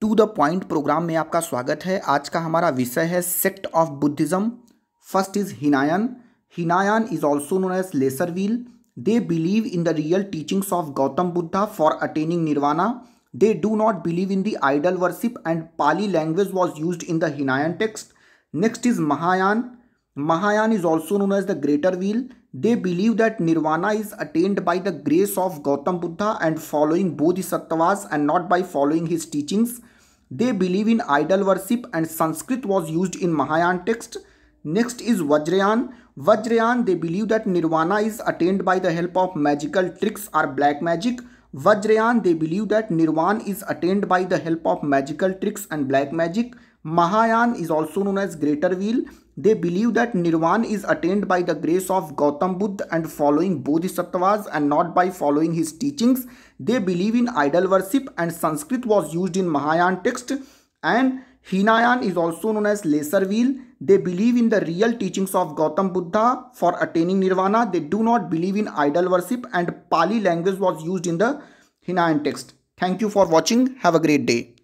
To the point programme में आपका स्वागत है आज का हमारा विषय है sect of Buddhism first is Hinayana Hinayana is also known as lesser wheel they believe in the real teachings of Gautam Buddha for attaining nirvana they do not believe in the idol worship and Pali language was use in the Hinayana text next is Mahayana Mahayana is also known as the greater wheel They believe that nirvana is attained by the grace of Gautam Buddha and following bodhisattvas and not by following his teachings. They believe in idol worship and Sanskrit was used in Mahayana text. Next is Vajrayan. Vajrayan, they believe that nirvana is attained by the help of magical tricks or black magic Vajrayan, they believe that Nirvan is attained by the help of magical tricks and black magic. Mahayan is also known as Greater Wheel. They believe that Nirvan is attained by the grace of Gautam Buddha and following Bodhisattvas and not by following his teachings. They believe in idol worship and Sanskrit was used in Mahayan text and Hinayan is also known as lesser wheel. They believe in the real teachings of Gautam Buddha for attaining nirvana. They do not believe in idol worship and Pali language was used in the Hinayan text. Thank you for watching. Have a great day.